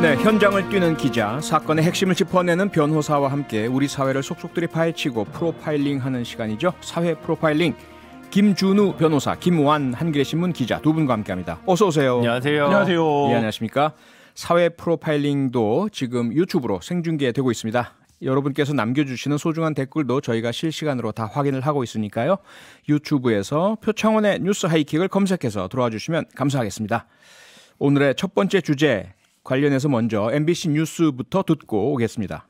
네, 현장을 뛰는 기자, 사건의 핵심을 짚어내는 변호사와 함께 우리 사회를 속속들이 파헤치고 프로파일링하는 시간이죠. 사회 프로파일링. 김준우 변호사, 김완 한겨레신문 기자 두 분과 함께합니다. 어서 오세요. 안녕하세요. 안녕하세요. 예, 안녕하십니까? 사회 프로파일링도 지금 유튜브로 생중계되고 있습니다. 여러분께서 남겨주시는 소중한 댓글도 저희가 실시간으로 다 확인을 하고 있으니까요. 유튜브에서 표창원의 뉴스 하이킥을 검색해서 들어와 주시면 감사하겠습니다. 오늘의 첫 번째 주제 관련해서 먼저 MBC 뉴스부터 듣고 오겠습니다.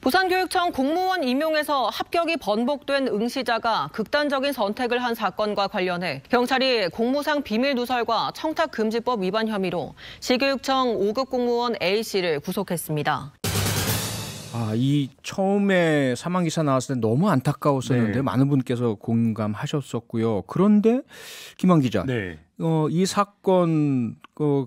부산교육청 공무원 임용에서 합격이 번복된 응시자가 극단적인 선택을 한 사건과 관련해 경찰이 공무상 비밀 누설과 청탁 금지법 위반 혐의로 시교육청 5급 공무원 A 씨를 구속했습니다. 아, 이 처음에 사망 기사 나왔을 때 너무 안타까웠었는데 네. 많은 분께서 공감하셨었고요. 그런데 김한 기자, 네. 어, 이 사건 어,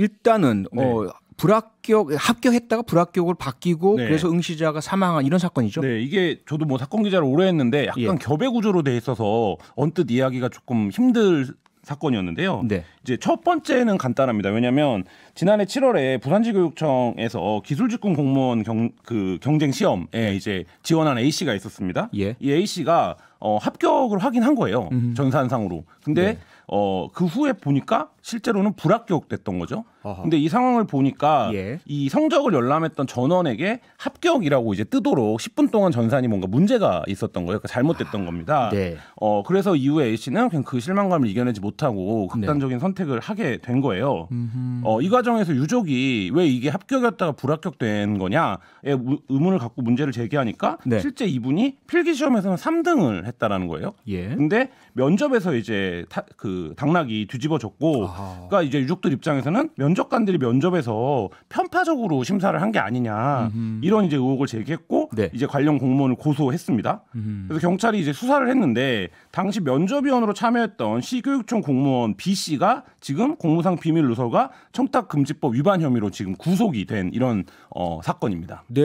일단은 네. 어 불합격 합격했다가 불합격으로 바뀌고 네. 그래서 응시자가 사망한 이런 사건이죠. 네, 이게 저도 뭐 사건 기자를 오래 했는데 약간 예. 교배 구조로 돼 있어서 언뜻 이야기가 조금 힘들 사건이었는데요. 네. 이제 첫 번째는 간단합니다. 왜냐하면 지난해 7월에 부산지교육청에서 기술직군 공무원 경, 그 경쟁 시험에 네. 이제 지원한 A 씨가 있었습니다. 예. 이 A 씨가 어, 합격을 확인한 거예요. 음. 전산상으로. 근데 네. 어, 그 후에 보니까 실제로는 불합격됐던 거죠. 어허. 근데 이 상황을 보니까 예. 이 성적을 열람했던 전원에게 합격이라고 이제 뜨도록 10분 동안 전산이 뭔가 문제가 있었던 거예요. 그러니까 잘못됐던 아, 겁니다. 네. 어, 그래서 이후에 A 씨는 그냥 그 실망감을 이겨내지 못하고 극단적인 네. 선택을 하게 된 거예요. 어, 이 과정에서 유족이 왜 이게 합격이었다가 불합격된 거냐에 의문을 갖고 문제를 제기하니까 네. 실제 이분이 필기 시험에서는 3등을 했다라는 거예요. 예. 근데 면접에서 이제 타, 그 당락이 뒤집어졌고 아하. 그러니까 이제 유족들 입장에서는 면접관들이 면접에서 편파적으로 심사를 한 게 아니냐 음흠. 이런 이제 의혹을 제기했고 네. 이제 관련 공무원을 고소했습니다. 음흠. 그래서 경찰이 이제 수사를 했는데 당시 면접위원으로 참여했던 시교육청 공무원 B 씨가 지금 공무상 비밀 누설과 청탁 금지법 위반 혐의로 지금 구속이 된 이런 어, 사건입니다. 네.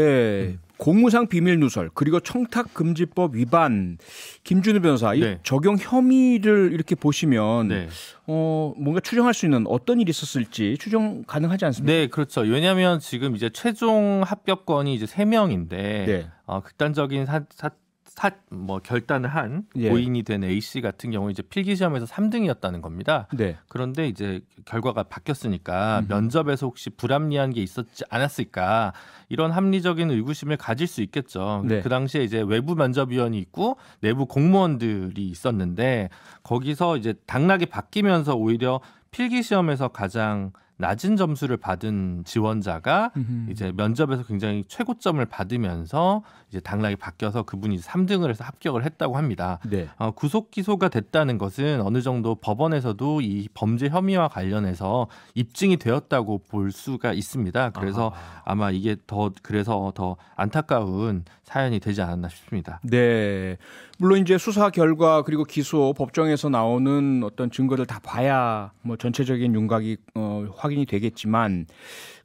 음. 공무상 비밀 누설 그리고 청탁 금지법 위반 김준우 변호사 이 네. 적용 혐의를 이렇게 보시면 네. 어 뭔가 추정할 수 있는 어떤 일이 있었을지 추정 가능하지 않습니까? 네, 그렇죠. 왜냐하면 지금 이제 최종 합격권이 이제 세 명인데 네. 어, 극단적인 사, 사, 사, 뭐 결단을 한 예. 고인이 된 A 씨 같은 경우 이제 필기 시험에서 3등이었다는 겁니다. 네. 그런데 이제 결과가 바뀌었으니까 음. 면접에서 혹시 불합리한 게 있었지 않았을까 이런 합리적인 의구심을 가질 수 있겠죠. 네. 그 당시에 이제 외부 면접위원이 있고 내부 공무원들이 있었는데 거기서 이제 당락이 바뀌면서 오히려 필기 시험에서 가장 낮은 점수를 받은 지원자가 음흠. 이제 면접에서 굉장히 최고점을 받으면서 이제 당락이 바뀌어서 그분이 3등을 해서 합격을 했다고 합니다. 네. 어, 구속 기소가 됐다는 것은 어느 정도 법원에서도 이 범죄 혐의와 관련해서 입증이 되었다고 볼 수가 있습니다. 그래서 아. 마 이게 더 그래서 더 안타까운 사연이 되지 않았나 싶습니다. 네. 물론 이제 수사 결과 그리고 기소 법정에서 나오는 어떤 증거를 다 봐야 뭐 전체적인 윤곽이 어, 확인이 되겠지만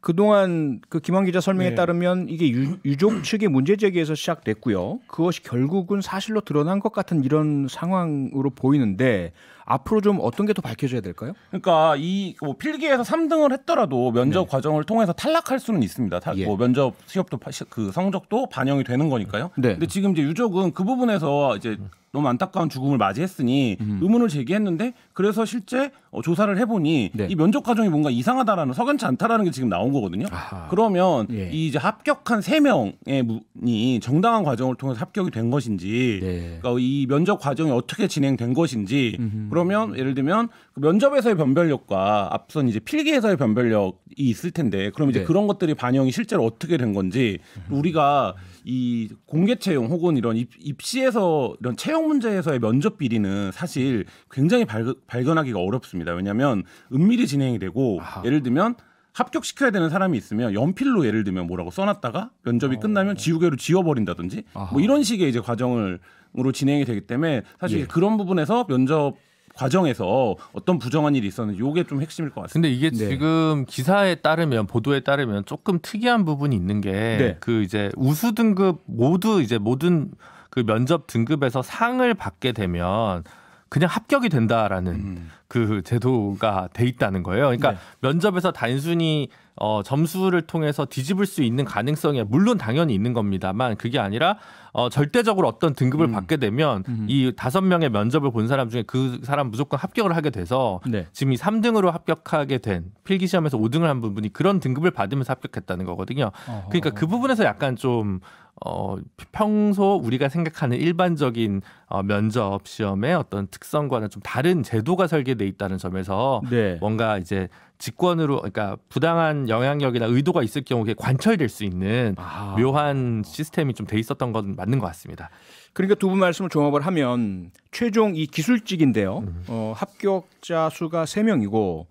그동안 그 김환 기자 설명에 네. 따르면 이게 유, 족 측의 문제 제기에서 시작됐고요. 그것이 결국은 사실로 드러난 것 같은 이런 상황으로 보이는데 앞으로 좀 어떤 게 더 밝혀져야 될까요? 그러니까 이뭐 필기에서 3등을 했더라도 면접 네. 과정을 통해서 탈락할 수는 있습니다. 타, 예. 뭐 면접 시험도 그 성적도 반영이 되는 거니까요. 네. 근데 지금 이제 유족은 그 부분에서 이제 너무 안타까운 죽음을 맞이했으니 음. 의문을 제기했는데 그래서 실제 어, 조사를 해보니 네. 이 면접 과정이 뭔가 이상하다라는 석연치 않다라는 게 지금 나온 거거든요. 아하. 그러면 예. 이 이제 합격한 세 명의 분이 정당한 과정을 통해서 합격이 된 것인지, 네. 그러니까 이 면접 과정이 어떻게 진행된 것인지, 음흠. 그러면 예를 들면 그 면접에서의 변별력과 앞선 이제 필기에서의 변별력이 있을 텐데, 그럼 이제 네. 그런 것들이 반영이 실제로 어떻게 된 건지 우리가 이 공개 채용 혹은 이런 입, 입시에서 이런 채용 채용 문제에서의 면접 비리는 사실 굉장히 발, 견하기가 어렵습니다. 왜냐하면 은밀히 진행이 되고 아 예를 들면 합격시켜야 되는 사람이 있으면 연필로 예를 들면 뭐라고 써놨다가 면접이 어. 끝나면 지우개로 지워버린다든지 뭐 아하. 뭐 이런 식의 이제 과정을로 진행이 되기 때문에 사실 예. 그런 부분에서 면접 과정에서 어떤 부정한 일이 있었는지 요게 좀 핵심일 것 같습니다. 근데 이게 네. 지금 기사에 따르면 보도에 따르면 조금 특이한 부분이 있는 게그 네. 그 이제 우수 등급 모두 이제 모든 그 면접 등급에서 상을 받게 되면 그냥 합격이 된다라는 음. 그 제도가 돼 있다는 거예요. 그러니까 네. 면접에서 단순히 어, 점수를 통해서 뒤집을 수 있는 가능성이 물론 당연히 있는 겁니다만 그게 아니라 어, 절대적으로 어떤 등급을 음. 받게 되면 음. 이 다섯 명의 면접을 본 사람 중에 그 사람 무조건 합격을 하게 돼서 네. 지금 이 3등으로 합격하게 된 필기 시험에서 5등을 한 부분이 그런 등급을 받으면서 합격했다는 거거든요. 어허. 그러니까 그 부분에서 약간 좀 어, 평소 우리가 생각하는 일반적인 어, 면접 시험의 어떤 특성과는 좀 다른 제도가 설계돼 있다는 점에서 네. 뭔가 이제 직권으로 그러니까 부당한 영향력이나 의도가 있을 경우 에 관철될 수 있는 아. 묘한 시스템이 좀 돼 있었던 건 맞는 것 같습니다. 그러니까 두 분 말씀을 종합을 하면 최종 이 기술직인데요. 음. 어, 합격자 수가 세명이고이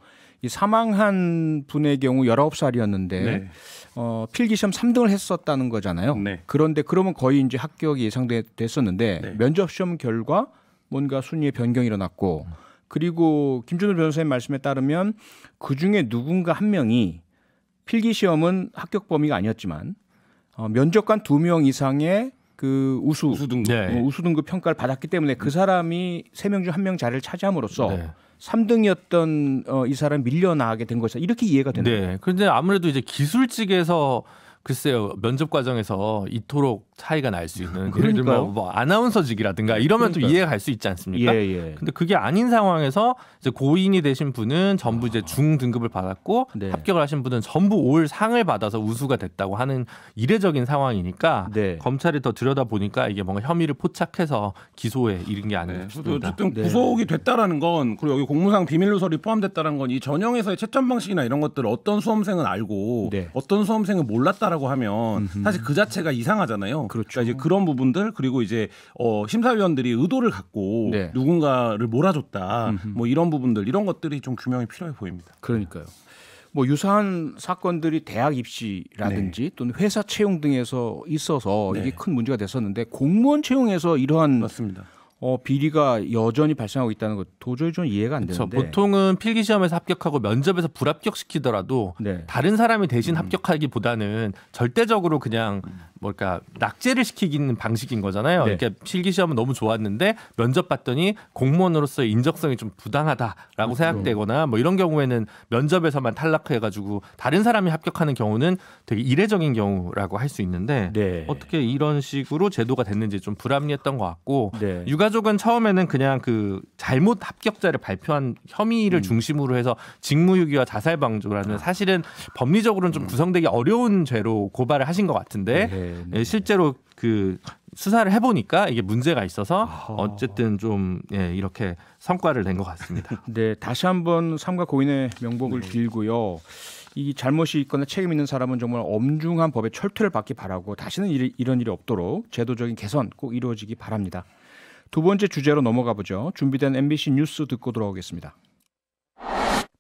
사망한 분의 경우 열아홉 살이었는데 네. 어, 필기시험 3등을 했었다는 거잖아요. 네. 그런데 그러면 거의 이제 합격이 예상됐었는데 네. 면접시험 결과 뭔가 순위의 변경이 일어났고 음. 그리고 김준호 변호사님 말씀에 따르면 그 중에 누군가 한 명이 필기 시험은 합격 범위가 아니었지만 어, 면접관 두 명 이상의 그 우수 우수 등급, 어, 네. 우수 등급 평가를 받았기 때문에 그 사람이 세 명 중 한 명 자리를 차지함으로써 네. 3등이었던 어, 이 사람 밀려나게 된 것이다. 이렇게 이해가 되나요? 네. 그런데 아무래도 이제 기술직에서 글쎄요 면접 과정에서 이토록 차이가 날 수 있는 예를 들면 뭐 아나운서직이라든가 이러면 그 이해가 갈 수 있지 않습니까? 예, 예. 근데 그게 아닌 상황에서 이제 고인이 되신 분은 전부 이제 아. 중등급을 받았고 네. 합격을 하신 분은 전부 올 상을 받아서 우수가 됐다고 하는 이례적인 상황이니까 네. 검찰이 더 들여다 보니까 이게 뭔가 혐의를 포착해서 기소에 이른 게 아닌가 네. 싶습니다. 어쨌든 네. 구속이 됐다라는 건 그리고 여기 공무상 비밀 누설이 포함됐다는 건 이 전형에서의 채점 방식이나 이런 것들을 어떤 수험생은 알고 네. 어떤 수험생은 몰랐다. 했다라고 하면 사실 그 자체가 이상하잖아요. 그러니까 그렇죠. 그러니까 이제 그런 부분들 그리고 이제 어, 심사위원들이 의도를 갖고 네. 누군가를 몰아줬다 음흠. 뭐 이런 부분들 이런 것들이 좀 규명이 필요해 보입니다. 그러니까요. 뭐 유사한 사건들이 대학 입시라든지 네. 또는 회사 채용 등에서 있어서 네. 이게 큰 문제가 됐었는데 공무원 채용에서 이러한 맞습니다. 어, 비리가 여전히 발생하고 있다는 것 도저히 좀 이해가 안 되는데 보통은 필기 시험에서 합격하고 면접에서 불합격시키더라도 네. 다른 사람이 대신 음. 합격하기보다는 절대적으로 그냥 음. 뭘까 낙제를 시키는 방식인 거잖아요. 네. 이렇게 니 실기 시험은 너무 좋았는데 면접 봤더니 공무원으로서 인적성이 좀 부당하다라고 아, 생각되거나 뭐 이런 경우에는 면접에서만 탈락해가지고 다른 사람이 합격하는 경우는 되게 이례적인 경우라고 할 수 있는데 네. 어떻게 이런 식으로 제도가 됐는지 좀 불합리했던 것 같고 네. 유가족은 처음에는 그냥 그 잘못 합격자를 발표한 혐의를 음. 중심으로 해서 직무유기와 자살방조라는 아. 사실은 법리적으로는 좀 음. 구성되기 어려운 죄로 고발을 하신 것 같은데. 네. 네. 실제로 그 수사를 해보니까 이게 문제가 있어서 어쨌든 좀 예, 이렇게 성과를 낸 것 같습니다. 네, 다시 한번 삼가 고인의 명복을 네. 빌고요. 이 잘못이 있거나 책임 있는 사람은 정말 엄중한 법의 철퇴를 받기 바라고 다시는 일, 이런 일이 없도록 제도적인 개선 꼭 이루어지기 바랍니다. 두 번째 주제로 넘어가 보죠. 준비된 MBC 뉴스 듣고 돌아오겠습니다.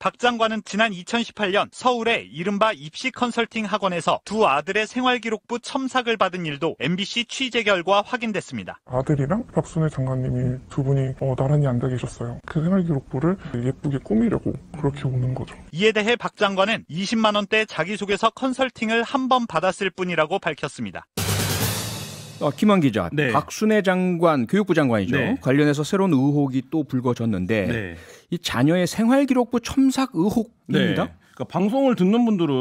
박 장관은 지난 2018년 서울의 이른바 입시 컨설팅 학원에서 두 아들의 생활기록부 첨삭을 받은 일도 MBC 취재 결과 확인됐습니다. 아들이랑 박순애 장관님이 두 분이 어, 나란히 앉아 계셨어요. 그 생활기록부를 예쁘게 꾸미려고 그렇게 오는 거죠. 이에 대해 박 장관은 20만 원대 자기소개서 컨설팅을 한 번 받았을 뿐이라고 밝혔습니다. 어, 김원 기자, 네. 박순애 장관 교육부 장관이죠. 네. 관련해서 새로운 의혹이 또 불거졌는데 네. 이 자녀의 생활기록부 첨삭 의혹입니다. 네. 그러니까 방송을 듣는 분들은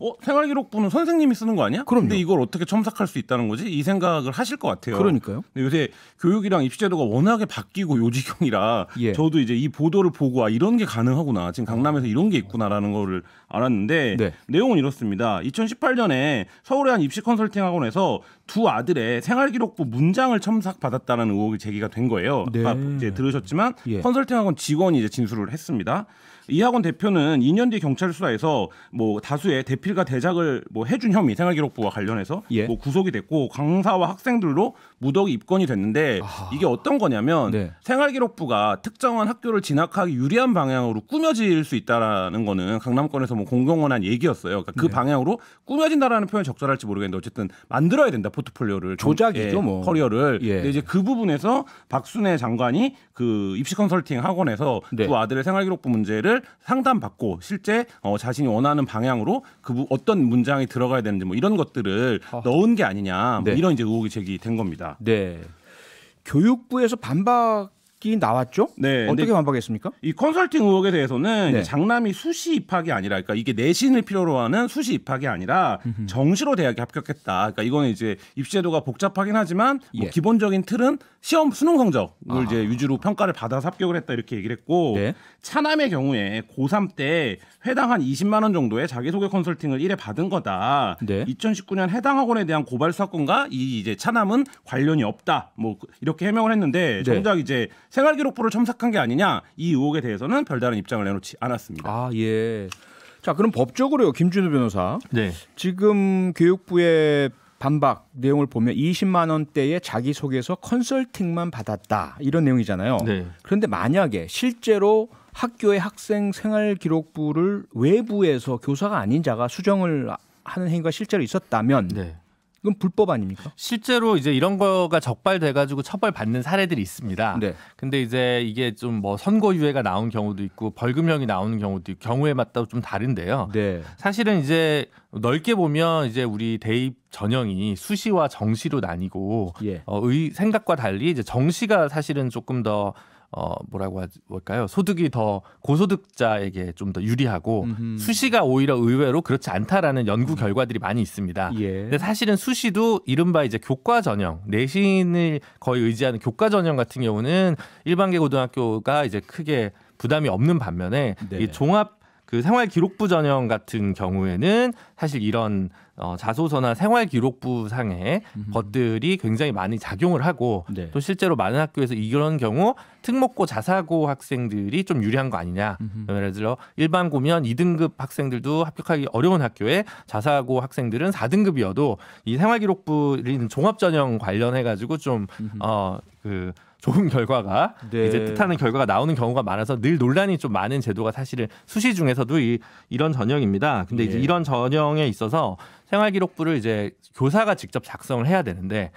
어 생활기록부는 선생님이 쓰는 거 아니야? 그럼요. 근데 이걸 어떻게 첨삭할 수 있다는 거지? 이 생각을 하실 것 같아요. 그러니까요. 요새 교육이랑 입시제도가 워낙에 바뀌고 요지경이라 예. 저도 이제 이 보도를 보고 아 이런 게 가능하구나 지금 강남에서 이런 게 있구나라는 거를 알았는데 네. 내용은 이렇습니다. 2018년에 서울의 한 입시 컨설팅 학원에서 두 아들의 생활기록부 문장을 첨삭 받았다는 의혹이 제기가 된 거예요. 네. 아까 이제 들으셨지만 예. 컨설팅 학원 직원이 이제 진술을 했습니다. 이학원 대표는 2년 뒤 경찰 수사에서 뭐 다수의 대필과 대작을 뭐 해준 혐의 생활기록부와 관련해서 예. 뭐 구속이 됐고 강사와 학생들로 무더기 입건이 됐는데 아... 이게 어떤 거냐면 네. 생활기록부가 특정한 학교를 진학하기 유리한 방향으로 꾸며질 수 있다라는 거는 강남권에서 뭐 공공원한 얘기였어요. 그러니까 그 네. 방향으로 꾸며진다라는 표현이 적절할지 모르겠는데 어쨌든 만들어야 된다 포트폴리오를 조작이죠 예, 뭐 커리어를. 예. 근데 이제 그 부분에서 박순애 장관이 그 입시 컨설팅 학원에서 네. 두 아들의 생활기록부 문제를 문제를 상담받고 실제 어, 자신이 원하는 방향으로 그 어떤 문장이 들어가야 되는지 뭐 이런 것들을 어. 넣은 게 아니냐 뭐 네. 이런 이제 의혹이 제기된 겁니다. 네. 교육부에서 반박 있긴 나왔죠? 네. 어떻게 반박했습니까? 이 컨설팅 의혹에 대해서는 네. 장남이 수시 입학이 아니라, 그러니까 이게 내신을 필요로 하는 수시 입학이 아니라 정시로 대학에 합격했다. 그러니까 이거는 이제 입시제도가 복잡하긴 하지만 뭐 예. 기본적인 틀은 시험 수능 성적을 아. 이제 위주로 평가를 받아서 합격을 했다 이렇게 얘기를 했고 네. 차남의 경우에 고3 때해당한 20만 원 정도의 자기소개 컨설팅을 1회 받은 거다. 네. 2019년 해당 학원에 대한 고발 사건과 이 이제 차남은 관련이 없다. 뭐 그 이렇게 해명을 했는데 네. 정작 이제 생활 기록부를 첨삭한 게 아니냐 이 의혹에 대해서는 별다른 입장을 내놓지 않았습니다. 아 예. 자 그럼 법적으로요 김준우 변호사. 네. 지금 교육부의 반박 내용을 보면 20만 원대의 자기 소개서 컨설팅만 받았다 이런 내용이잖아요. 네. 그런데 만약에 실제로 학교의 학생 생활 기록부를 외부에서 교사가 아닌 자가 수정을 하는 행위가 실제로 있었다면 네. 이건 불법 아닙니까? 실제로 이제 이런 거가 적발돼 가지고 처벌 받는 사례들이 있습니다. 네. 근데 이제 이게 좀 뭐 선거유예가 나온 경우도 있고 벌금형이 나오는 경우도 있고 경우에 맞다 고좀 다른데요. 네. 사실은 이제 넓게 보면 이제 우리 대입 전형이 수시와 정시로 나뉘고 예. 어, 의 생각과 달리 이제 정시가 사실은 조금 더어 뭐라고 할까요? 소득이 더 고소득자에게 좀 더 유리하고 음흠. 수시가 오히려 의외로 그렇지 않다라는 연구 음. 결과들이 많이 있습니다. 예. 근데 사실은 수시도 이른바 이제 교과 전형 내신을 거의 의지하는 교과 전형 같은 경우는 일반계 고등학교가 이제 크게 부담이 없는 반면에 네. 이 종합 그 생활기록부 전형 같은 경우에는 사실 이런 어, 자소서나 생활기록부 상의 것들이 굉장히 많이 작용을 하고 네. 또 실제로 많은 학교에서 이런 경우 특목고 자사고 학생들이 좀 유리한 거 아니냐 음흠. 그러니까 예를 들어 일반 고면 2등급 학생들도 합격하기 어려운 학교에 자사고 학생들은 4등급이어도 이 생활기록부는 종합전형 관련해 가지고 좀어그 좋은 결과가 네. 이제 뜻하는 결과가 나오는 경우가 많아서 늘 논란이 좀 많은 제도가 사실은 수시 중에서도 이, 이런 전형입니다. 근데 이제 예. 이런 전형에 있어서 생활기록부를 이제 교사가 직접 작성을 해야 되는데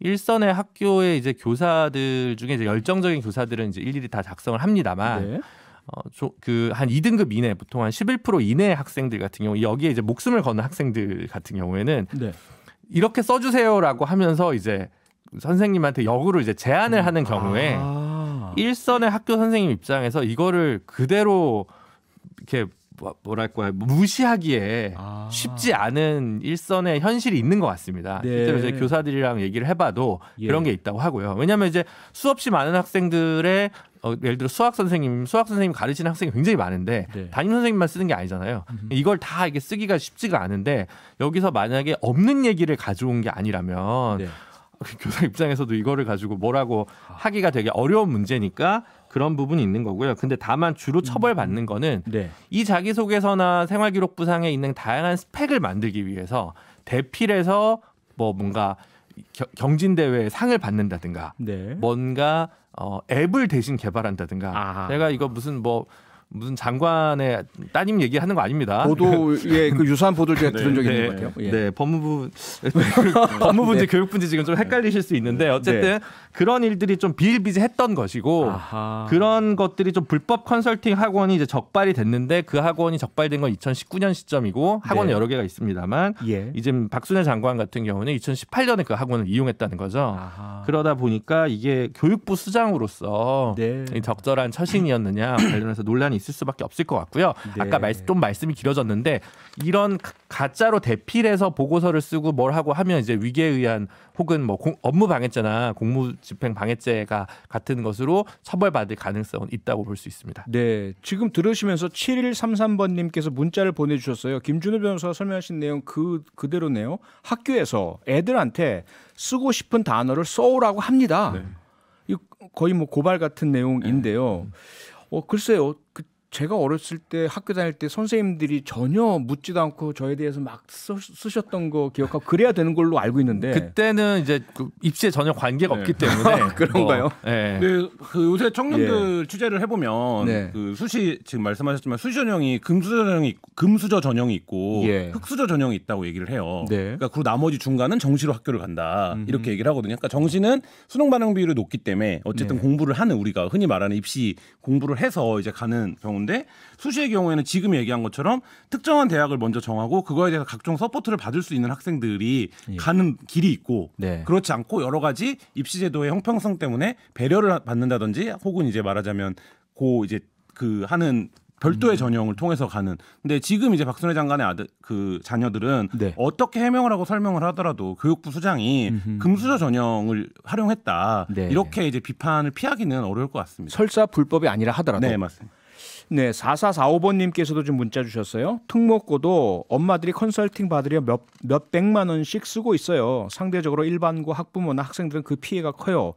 일선의 학교의 이제 교사들 중에 이제 열정적인 교사들은 이제 일일이 다 작성을 합니다만 네. 어, 그한 2등급 이내 보통 한11% 이내의 학생들 같은 경우 여기에 이제 목숨을 거는 학생들 같은 경우에는 네. 이렇게 써주세요라고 하면서 이제 선생님한테 역으로 이제 제안을 음. 하는 경우에 아. 일선의 학교 선생님 입장에서 이거를 그대로 이렇게 뭐, 뭐랄까 무시하기에 아. 쉽지 않은 일선의 현실이 있는 것 같습니다. 네. 실제로 이제 교사들이랑 얘기를 해봐도 예. 그런 게 있다고 하고요. 왜냐하면 이제 수없이 많은 학생들의 어, 예를 들어 수학 선생님, 수학 선생님 가르치는 학생이 굉장히 많은데 네. 담임 선생님만 쓰는 게 아니잖아요. 음흠. 이걸 다 이게 쓰기가 쉽지가 않은데 여기서 만약에 없는 얘기를 가져온 게 아니라면 네. 그 교사 입장에서도 이거를 가지고 뭐라고 하기가 되게 어려운 문제니까 그런 부분이 있는 거고요. 근데 다만 주로 처벌받는 거는 네. 이 자기소개서나 생활기록부상에 있는 다양한 스펙을 만들기 위해서 대필해서 뭐 뭔가 경진대회 상을 받는다든가 네. 뭔가 어, 앱을 대신 개발한다든가 아. 내가 이거 무슨 뭐 무슨 장관의 따님 얘기하는 거 아닙니다. 보도 예그 유사한 보도 를 제가 들은 적이 네, 있는 네. 것 같아요. 예. 네 법무부 네, 그 법무부인지 네. 교육부인지 지금 좀 헷갈리실 수 있는데 어쨌든 그런 일들이 좀 비일비재했던 것이고 아하. 그런 것들이 좀 불법 컨설팅 학원이 이제 적발이 됐는데 그 학원이 적발된 건 2019년 시점이고 학원 네. 여러 개가 있습니다만 예. 이제 박순애 장관 같은 경우는 2018년에 그 학원을 이용했다는 거죠. 아하. 그러다 보니까 이게 교육부 수장으로서 네. 적절한 처신이었느냐 관련해서 논란이 논란이 있을 수밖에 없을 것 같고요. 네. 아까 말, 좀 말씀이 길어졌는데 이런 가짜로 대필해서 보고서를 쓰고 뭘 하고 하면 이제 위계에 의한 혹은 뭐 공, 업무 방해죄나 공무집행 방해죄가 같은 것으로 처벌받을 가능성은 있다고 볼 수 있습니다. 네, 지금 들으시면서 7133번님께서 문자를 보내주셨어요. 김준호 변호사 설명하신 내용 그 그대로네요. 학교에서 애들한테 쓰고 싶은 단어를 써오라고 합니다. 네. 거의 뭐 고발 같은 내용인데요. 네. 어, 글쎄요. 그 제가 어렸을 때 학교 다닐 때 선생님들이 전혀 묻지도 않고 저에 대해서 막 쓰, 쓰셨던 거 기억하고 그래야 되는 걸로 알고 있는데 그때는 이제 그 입시에 전혀 관계가 네. 없기 때문에 아, 그런가요? 뭐, 네. 네. 그 요새 청년들 예. 취재를 해보면 네. 그 수시 지금 말씀하셨지만 수시 전형이 금수저 전형이 금수저 전형이 있고 예. 흑수저 전형이 있다고 얘기를 해요. 네. 그러니까 그 나머지 중간은 정시로 학교를 간다 음흠. 이렇게 얘기를 하거든요. 그러니까 정시는 수능 반영 비율이 높기 때문에 어쨌든 네. 공부를 하는 우리가 흔히 말하는 입시 공부를 해서 이제 가는 경우. 건데 수시의 경우에는 지금 얘기한 것처럼 특정한 대학을 먼저 정하고 그거에 대해서 각종 서포트를 받을 수 있는 학생들이 예. 가는 길이 있고 네. 그렇지 않고 여러 가지 입시 제도의 형평성 때문에 배려를 받는다든지 혹은 이제 말하자면 고 이제 그 하는 별도의 음. 전형을 통해서 가는. 근데 지금 이제 박순애 장관의 아들 그 자녀들은 네. 어떻게 해명을 하고 설명을 하더라도 교육부 수장이 음흠. 금수저 전형을 활용했다. 네. 이렇게 이제 비판을 피하기는 어려울 것 같습니다. 설사 불법이 아니라 하더라도. 네, 맞습니다. 네, 4445번님께서도 좀 문자 주셨어요. 특목고도 엄마들이 컨설팅 받으려 몇, 몇 백만 원씩 쓰고 있어요. 상대적으로 일반고 학부모나 학생들은 그 피해가 커요.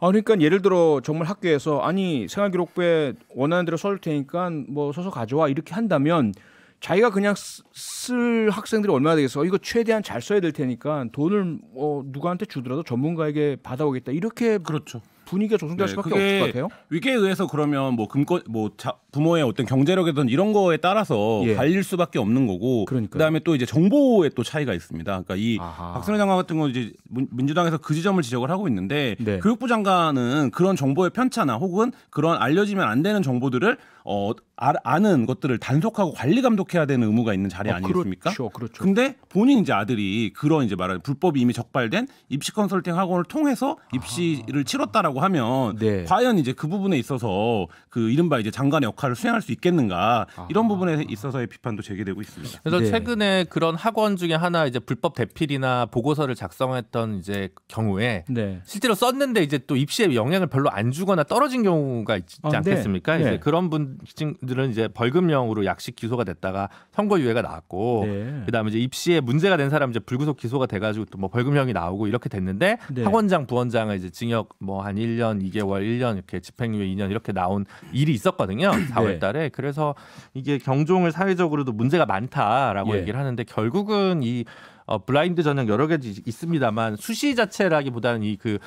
아, 그러니까 예를 들어 정말 학교에서 아니 생활기록부에 원하는 대로 써줄 테니까 뭐 써서 가져와 이렇게 한다면 자기가 그냥 쓸 학생들이 얼마나 되겠어? 어, 이거 최대한 잘 써야 될 테니까 돈을 뭐 누구한테 주더라도 전문가에게 받아오겠다 이렇게 그렇죠. 분위기가 조성될 네, 수밖에 없을 것 같아요. 위기에 의해서 그러면 뭐금권뭐 뭐 자, 부모의 어떤 경제력이든 이런 거에 따라서 예. 갈릴 수밖에 없는 거고 그러니까요. 그다음에 또 이제 정보의 또 차이가 있습니다. 그러니까 이 아하. 박선혜 장관 같은 거 이제 민주당에서 그 지점을 지적을 하고 있는데 네. 교육부 장관은 그런 정보의 편차나 혹은 그런 알려지면 안 되는 정보들을 어, 아는 것들을 단속하고 관리 감독해야 되는 의무가 있는 자리 아, 아니겠습니까? 그렇죠, 그렇죠. 근데 본인 이제 아들이 그런 이제 말하는 불법이 이미 적발된 입시 컨설팅 학원을 통해서 입시를 아. 치렀다라고 하면 네. 과연 이제 그 부분에 있어서 그 이른바 이제 장관의 역할을 수행할 수 있겠는가 아. 이런 부분에 있어서의 비판도 제기되고 있습니다. 그래서 네. 최근에 그런 학원 중에 하나 이제 불법 대필이나 보고서를 작성했던 이제 경우에 네. 실제로 썼는데 이제 또 입시에 영향을 별로 안 주거나 떨어진 경우가 있지 아, 네. 않겠습니까? 이제 네. 그런 분들 학생들은 이제 벌금형으로 약식 기소가 됐다가 선거유예가 나왔고 네. 그다음에 이제 입시에 문제가 된 사람 이제 불구속 기소가 돼가지고 또 뭐 벌금형이 나오고 이렇게 됐는데 네. 학원장 부원장은 이제 징역 뭐한 1년 2개월 1년 이렇게 집행유예 2년 이렇게 나온 일이 있었거든요. 4월달에 그래서 이게 경종을 사회적으로도 문제가 많다라고 예. 얘기를 하는데 결국은 이 어, 블라인드 전형 여러 가지 있습니다만 수시 자체라기보다는 이 그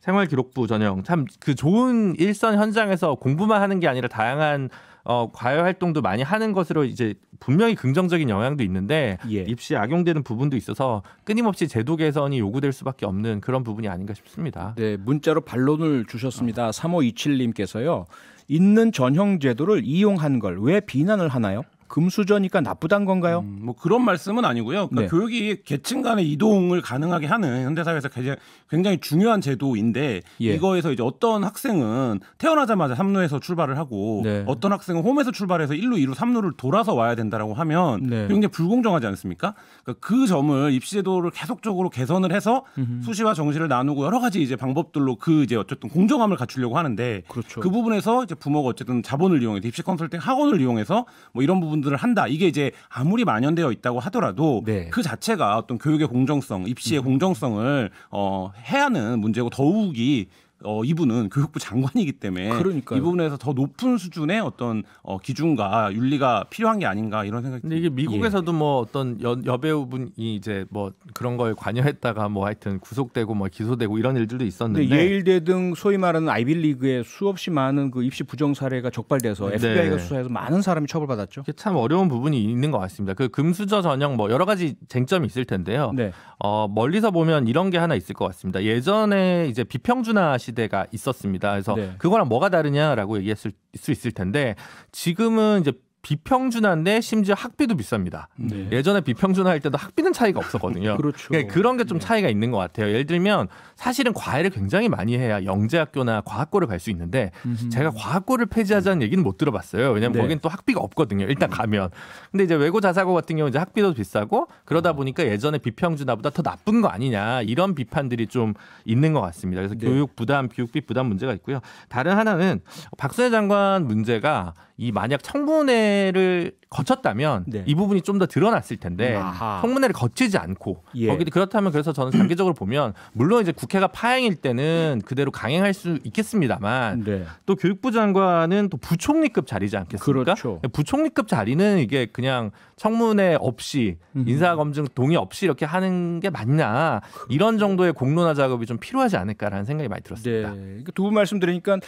생활기록부 전형 참 그 좋은 일선 현장에서 공부만 하는 게 아니라 다양한 어, 과외 활동도 많이 하는 것으로 이제 분명히 긍정적인 영향도 있는데 예. 입시 악용되는 부분도 있어서 끊임없이 제도 개선이 요구될 수밖에 없는 그런 부분이 아닌가 싶습니다. 네, 문자로 반론을 주셨습니다. 어. 3527님께서요. 있는 전형 제도를 이용한 걸 왜 비난을 하나요? 금수저니까 나쁘단 건가요? 음, 뭐 그런 말씀은 아니고요. 그러니까 네. 교육이 계층 간의 이동을 가능하게 하는 현대 사회에서 굉장히, 굉장히 중요한 제도인데 예. 이거에서 이제 어떤 학생은 태어나자마자 삼루에서 출발을 하고 네. 어떤 학생은 홈에서 출발해서 1루, 2루, 3루를 돌아서 와야 된다라고 하면 네. 굉장히 불공정하지 않습니까? 그러니까 그 점을 입시 제도를 계속적으로 개선을 해서 음흠. 수시와 정시를 나누고 여러 가지 이제 방법들로 그 이제 어쨌든 공정함을 갖추려고 하는데 그렇죠. 그 부분에서 이제 부모가 어쨌든 자본을 이용해서 입시 컨설팅 학원을 이용해서 뭐 이런 부분 부분들을 한다. 이게 이제 아무리 만연되어 있다고 하더라도 네. 그 자체가 어떤 교육의 공정성, 입시의 음. 공정성을 어, 해야 하는 문제고 더욱이 어, 이분은 교육부 장관이기 때문에 그러니까요. 이 부분에서 더 높은 수준의 어떤 어, 기준과 윤리가 필요한 게 아닌가 이런 생각이 근데 이게 미국에서도 예. 뭐 어떤 여, 여배우분이 이제 뭐 그런 걸 관여했다가 뭐 하여튼 구속되고 뭐 기소되고 이런 일들도 있었는데 예일대 등 소위 말하는 아이빌리그에 수없이 많은 그 입시 부정 사례가 적발돼서 FBI가 네. 수사해서 많은 사람이 처벌받았죠. 참 어려운 부분이 있는 것 같습니다. 그 금수저 전형 뭐 여러 가지 쟁점이 있을 텐데요. 네. 어, 멀리서 보면 이런 게 하나 있을 것 같습니다. 예전에 이제 비평준화 시 시대가 있었습니다. 그래서 네. 그거랑 뭐가 다르냐라고 얘기했을 수 있을 텐데 지금은 이제 비평준화인데 심지어 학비도 비쌉니다. 네. 예전에 비평준화 할 때도 학비는 차이가 없었거든요. 그렇죠. 그러니까 그런 게좀 네. 차이가 있는 것 같아요. 예를 들면 사실은 과외를 굉장히 많이 해야 영재학교나 과학고를 갈 수 있는데 음흠. 제가 과학고를 폐지하자는 얘기는 못 들어봤어요. 왜냐면 네. 거긴 또 학비가 없거든요. 일단 가면. 근데 이제 외고 자사고 같은 경우 이제 학비도 비싸고 그러다 보니까 예전에 비평준화보다 더 나쁜 거 아니냐 이런 비판들이 좀 있는 것 같습니다. 그래서 네. 교육 부담, 교육비 부담 문제가 있고요. 다른 하나는 박순애 장관 문제가 이 만약 청문회를 거쳤다면 네. 이 부분이 좀 더 드러났을 텐데 음, 아하. 청문회를 거치지 않고 예. 거기 그렇다면 그래서 저는 장기적으로 보면 물론 이제 국회가 파행일 때는 그대로 강행할 수 있겠습니다만 네. 또 교육부 장관은 또 부총리급 자리지 않겠습니까? 그렇죠. 예, 부총리급 자리는 이게 그냥 청문회 없이 음. 인사 검증 동의 없이 이렇게 하는 게 맞냐 이런 그렇죠. 정도의 공론화 작업이 좀 필요하지 않을까라는 생각이 많이 들었습니다. 네. 그 두분 말씀 들으니까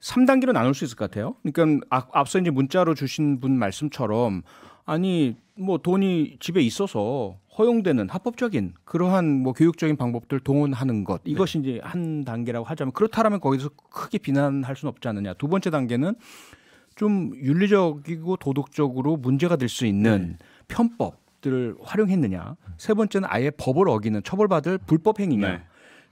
삼단계로 나눌 수 있을 것 같아요. 그러니까 아, 앞서 이제 문자로 주신 분 말씀처럼 아니 뭐 돈이 집에 있어서 허용되는 합법적인 그러한 뭐 교육적인 방법들 동원하는 것 네. 이것이 네. 이제 한 단계라고 하자면 그렇다라면 거기서 크게 비난할 수는 없지 않느냐. 두 번째 단계는 좀 윤리적이고 도덕적으로 문제가 될 수 있는 네. 편법들을 활용했느냐. 세 번째는 아예 법을 어기는 처벌받을 불법 행위냐. 네.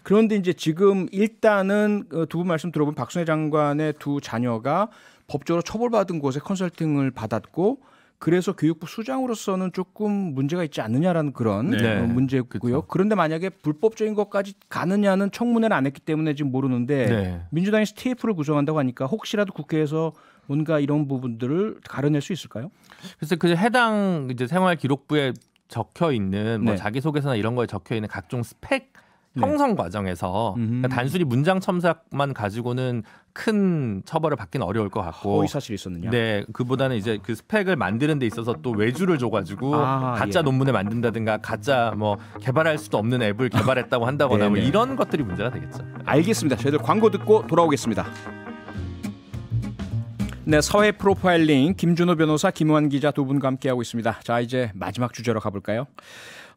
그런데 이제 지금 일단은 그 두분 말씀 들어본 박순애 장관의 두 자녀가 법적으로 처벌받은 곳에 컨설팅을 받았고 그래서 교육부 수장으로서는 조금 문제가 있지 않느냐라는 그런 네. 어, 문제고요. 그쵸. 그렇죠. 그런데 만약에 불법적인 것까지 가느냐는 청문회를 안 했기 때문에 지금 모르는데 네. 민주당이 스테이프를 구성한다고 하니까 혹시라도 국회에서 뭔가 이런 부분들을 가려낼 수 있을까요? 그래서 그 해당 이제 생활 기록부에 적혀 있는 뭐 네. 자기소개서나 이런 거에 적혀 있는 각종 스펙 네. 형성 과정에서 그러니까 음. 단순히 문장 첨삭만 가지고는 큰 처벌을 받긴 어려울 것 같고 허위 사실 있었느냐? 네, 그보다는 이제 그 스펙을 만드는 데 있어서 또 외주를 줘가지고 아, 가짜 예. 논문을 만든다든가 가짜 뭐 개발할 수도 없는 앱을 개발했다고 한다거나 뭐 네, 네. 이런 것들이 문제가 되겠죠. 알겠습니다. 저희들 광고 듣고 돌아오겠습니다. 네, 사회 프로파일링 김준호 변호사, 김호환 기자 두 분과 함께하고 있습니다. 자, 이제 마지막 주제로 가볼까요?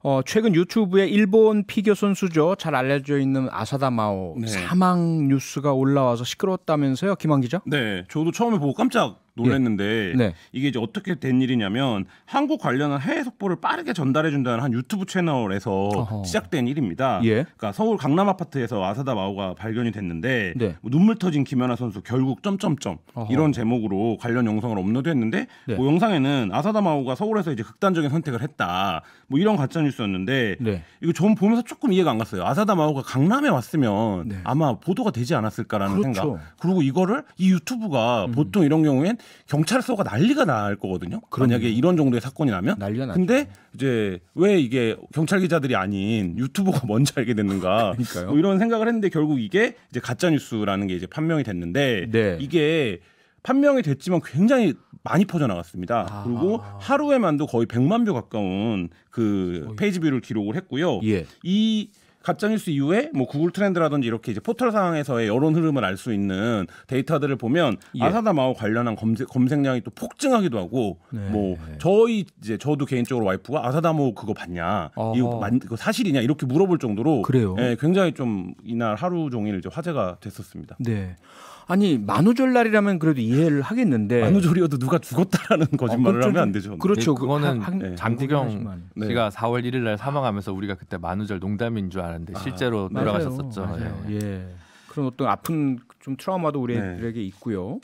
어, 최근 유튜브에 일본 피겨 선수죠. 잘 알려져 있는 아사다 마오 네. 사망 뉴스가 올라와서 시끄러웠다면서요, 김한 기자? 네, 저도 처음에 보고 깜짝 놀랐는데 예. 네. 이게 이제 어떻게 된 일이냐면 한국 관련한 해외 속보를 빠르게 전달해 준다는 한 유튜브 채널에서 어허. 시작된 일입니다. 예. 그러니까 서울 강남 아파트에서 아사다 마오가 발견이 됐는데 네. 뭐 눈물 터진 김연아 선수 결국 점점점 이런 제목으로 관련 영상을 업로드했는데 네. 그 영상에는 아사다 마오가 서울에서 이제 극단적인 선택을 했다 뭐 이런 가짜 뉴스였는데 네. 이거 전 보면서 조금 이해가 안 갔어요. 아사다 마오가 강남에 왔으면 네. 아마 보도가 되지 않았을까라는 그렇죠. 생각. 그리고 이거를 이 유튜브가 음. 보통 이런 경우엔 경찰서가 난리가 날 거거든요. 그럼요. 만약에 이런 정도의 사건이 나면. 난리가 나 근데 이제 왜 이게 경찰 기자들이 아닌 유튜버가 먼저 알게 됐는가? 뭐 이런 생각을 했는데 결국 이게 이제 가짜 뉴스라는 게 이제 판명이 됐는데 네. 이게 판명이 됐지만 굉장히 많이 퍼져나갔습니다. 아. 그리고 하루에만도 거의 100만 뷰 가까운 그 페이지 뷰를 기록을 했고요. 예. 이 가짜 뉴스 이후에 뭐 구글 트렌드라든지 이렇게 이제 포털 상황에서의 여론 흐름을 알 수 있는 데이터들을 보면 예. 아사다 마오 관련한 검색 검색량이 또 폭증하기도 하고 네. 뭐 저희 이제 저도 개인적으로 와이프가 아사다 마오 그거 봤냐 아. 이거, 만, 이거 사실이냐 이렇게 물어볼 정도로 그래요. 예, 굉장히 좀 이날 하루 종일 이제 화제가 됐었습니다. 네. 아니 만우절날이라면 그래도 이해를 하겠는데 만우절이어도 누가 죽었다라는 거짓말을 어, 뭐 하면 안 되죠. 그렇죠. 네, 그거는 학, 네. 장국영 네. 씨가 4월 1일날 사망하면서 우리가 그때 만우절 농담인 줄 알았는데 아, 실제로 아 돌아가셨었죠. 맞아요. 예. 예. 그런 어떤 아픈 좀 트라우마도 우리에게 네. 있고요.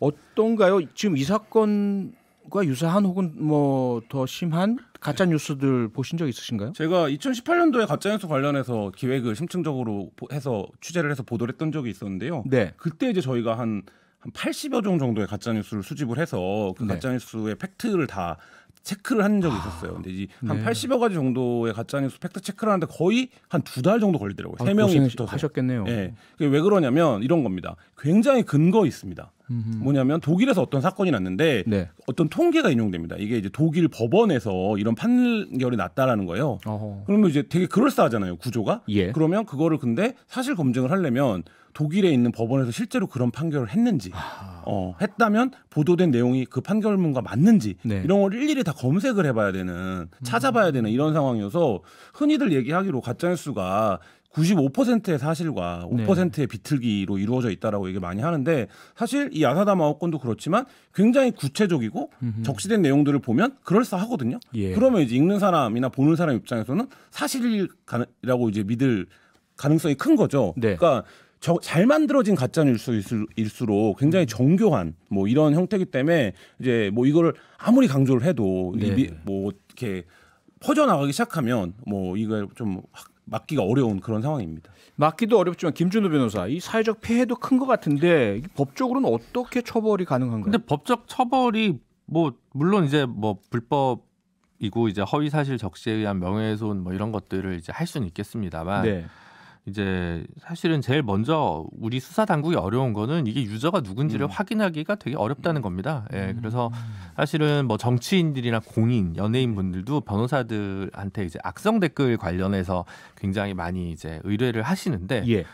어떤가요? 지금 이 사건 과 유사한 혹은 뭐 더 심한 가짜 네. 뉴스들 보신 적 있으신가요? 제가 2018년도에 가짜 뉴스 관련해서 기획을 심층적으로 해서 취재를 해서 보도를 했던 적이 있었는데요. 네. 그때 이제 저희가 한, 한 80여 종 정도의 가짜 뉴스를 수집을 해서 그 네. 가짜 뉴스의 팩트를 다 체크를 한 적이 아, 있었어요. 근데 이한 네. 80여 가지 정도의 가짜 뉴스 팩트 체크를 하는데 거의 한 두 달 정도 걸리더라고요. 아, 세 아, 명이 붙어서 하셨겠네요. 네. 왜 그러냐면 이런 겁니다. 굉장히 근거 있습니다. 뭐냐면 독일에서 어떤 사건이 났는데 네. 어떤 통계가 인용됩니다. 이게 이제 독일 법원에서 이런 판결이 났다라는 거예요. 어허. 그러면 이제 되게 그럴싸하잖아요 구조가. 예. 그러면 그거를 근데 사실 검증을 하려면 독일에 있는 법원에서 실제로 그런 판결을 했는지, 어, 했다면 보도된 내용이 그 판결문과 맞는지 네. 이런 걸 일일이 다 검색을 해봐야 되는, 음. 찾아봐야 되는 이런 상황이어서 흔히들 얘기하기로 가짜뉴스가 95%의 사실과 5%의 비틀기로 이루어져 있다라고 얘기 많이 하는데 사실 이 야사다 마호권도 그렇지만 굉장히 구체적이고 음흠. 적시된 내용들을 보면 그럴싸하거든요. 예. 그러면 이제 읽는 사람이나 보는 사람 입장에서는 사실이라고 이제 믿을 가능성이 큰 거죠. 네. 그러니까 저, 잘 만들어진 가짜 뉴스일수록 굉장히 음. 정교한 뭐 이런 형태기 때문에 이제 뭐 이걸 아무리 강조를 해도 네. 이, 뭐 이렇게 퍼져나가기 시작하면 뭐 이걸 좀 확, 막기가 어려운 그런 상황입니다. 막기도 어렵지만 김준호 변호사 이 사회적 폐해도큰 것 같은데 법적으로는 어떻게 처벌이 가능한가요? 근데 법적 처벌이 뭐 물론 이제 뭐 불법이고 이제 허위 사실 적시에 의한 명예훼손 뭐 이런 것들을 이제 할 수는 있겠습니다만 네. 이제 사실은 제일 먼저 우리 수사 당국이 어려운 거는 이게 유저가 누군지를 음. 확인하기가 되게 어렵다는 음. 겁니다. 예, 음. 그래서 사실은 뭐 정치인들이나 공인, 연예인 분들도 변호사들한테 이제 악성 댓글 관련해서 굉장히 많이 이제 의뢰를 하시는데 예.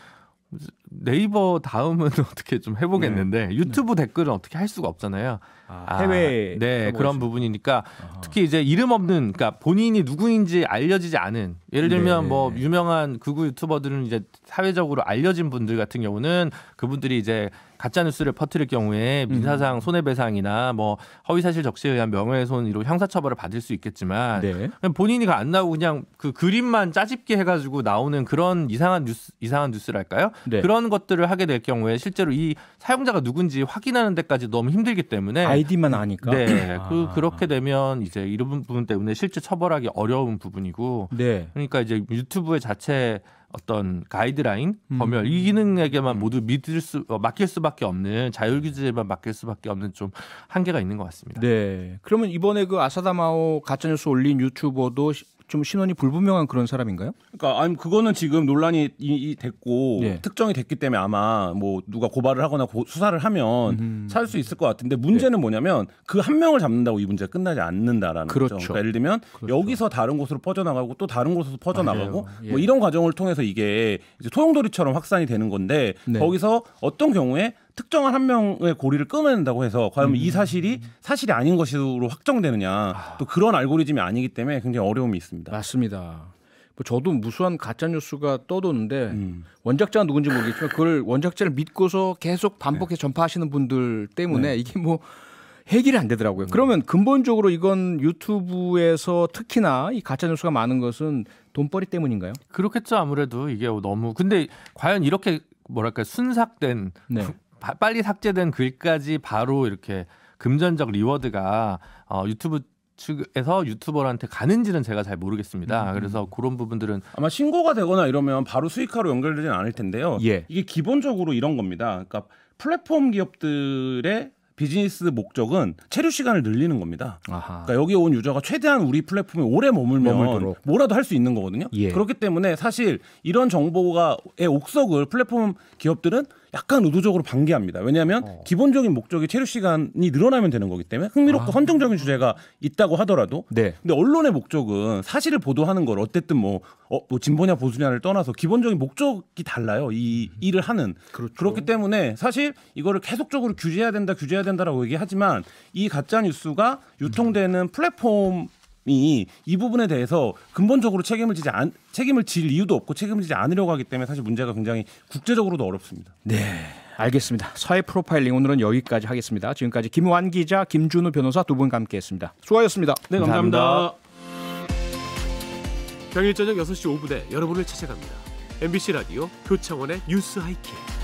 네이버 다음은 어떻게 좀 해보겠는데 네. 유튜브 네. 댓글은 어떻게 할 수가 없잖아요. 아, 아 해외 네 그런 부분이니까 아하. 특히 이제 이름 없는 그니까 본인이 누구인지 알려지지 않은 예를 들면 뭐 네. 뭐 유명한 극우 유튜버들은 이제 사회적으로 알려진 분들 같은 경우는 그분들이 이제 가짜 뉴스를 퍼뜨릴 경우에 민사상 음. 손해배상이나 뭐 허위사실 적시에 의한 명예훼손으로 형사처벌을 받을 수 있겠지만 네. 본인이가 안 나오고 그냥 그 그림만 짜집게 해가지고 나오는 그런 이상한 뉴스 이상한 뉴스랄까요? 네. 그런 것들을 하게 될 경우에 실제로 이 사용자가 누군지 확인하는 데까지 너무 힘들기 때문에 아이디만 아니까 네 아. 그, 그렇게 되면 이제 이런 부분 때문에 실제 처벌하기 어려운 부분이고 네. 그러니까 이제 유튜브의 자체 어떤 가이드라인, 음. 검열 음. 이 기능에게만 음. 모두 믿을 수 어, 맡길 수밖에 없는 자율 규제에만 맡길 수밖에 없는 좀 한계가 있는 것 같습니다. 네. 그러면 이번에 그 아사다마오 가짜뉴스 올린 유튜버도 좀 신원이 불분명한 그런 사람인가요? 그러니까 아니 그거는 지금 논란이 이, 이 됐고 예. 특정이 됐기 때문에 아마 뭐 누가 고발을 하거나 고, 수사를 하면 음. 살수 있을 것 같은데 문제는 예. 뭐냐면 그 한 명을 잡는다고 이 문제가 끝나지 않는다라는 그렇죠. 거죠. 그러니까 예를 들면 그렇죠. 여기서 다른 곳으로 퍼져나가고 또 다른 곳으로 퍼져나가고 뭐 예. 뭐 이런 과정을 통해서 이게 이제 소용돌이처럼 확산이 되는 건데 네. 거기서 어떤 경우에 특정한 한 명의 고리를 끊어낸다고 해서 과연 음. 이 사실이 사실이 아닌 것으로 확정되느냐 아. 또 그런 알고리즘이 아니기 때문에 굉장히 어려움이 있습니다. 맞습니다. 뭐 저도 무수한 가짜 뉴스가 떠도는데 음. 원작자가 누군지 모르겠지만 그걸 원작자를 믿고서 계속 반복해 네. 전파하시는 분들 때문에 네. 이게 뭐 해결이 안 되더라고요. 음. 그러면 근본적으로 이건 유튜브에서 특히나 이 가짜 뉴스가 많은 것은 돈벌이 때문인가요? 그렇겠죠 아무래도 이게 너무 근데 과연 이렇게 뭐랄까 순삭된 네. 바, 빨리 삭제된 글까지 바로 이렇게 금전적 리워드가 어, 유튜브 측에서 유튜버한테 가는지는 제가 잘 모르겠습니다. 음. 음. 그래서 그런 부분들은 아마 신고가 되거나 이러면 바로 수익화로 연결되지는 않을 텐데요. 예. 이게 기본적으로 이런 겁니다. 그러니까 플랫폼 기업들의 비즈니스 목적은 체류 시간을 늘리는 겁니다. 아하. 그러니까 여기 온 유저가 최대한 우리 플랫폼에 오래 머물면 머물도록. 뭐라도 할 수 있는 거거든요. 예. 그렇기 때문에 사실 이런 정보가의 옥석을 플랫폼 기업들은 약간 의도적으로 반기합니다. 왜냐하면 어. 기본적인 목적이 체류 시간이 늘어나면 되는 거기 때문에 흥미롭고 아. 선정적인 주제가 있다고 하더라도 네. 근데 언론의 목적은 사실을 보도하는 걸 어쨌든 뭐, 어, 뭐 진보냐 보수냐를 떠나서 기본적인 목적이 달라요. 이 음. 일을 하는 그렇죠. 그렇기 때문에 사실 이거를 계속적으로 규제해야 된다 규제해야 된다라고 얘기하지만 이 가짜 뉴스가 유통되는 플랫폼 이 부분에 대해서 근본적으로 책임을 지지 안, 책임을 질 이유도 없고 책임을 지지 않으려고 하기 때문에 사실 문제가 굉장히 국제적으로도 어렵습니다. 네. 알겠습니다. 사회 프로파일링 오늘은 여기까지 하겠습니다. 지금까지 김완 기자, 김준우 변호사 두 분과 함께했습니다. 수고하셨습니다. 네, 감사합니다. 감사합니다. 평일 저녁 6시 5분에 여러분을 찾아갑니다. MBC 라디오 교창원의 뉴스 하이킥.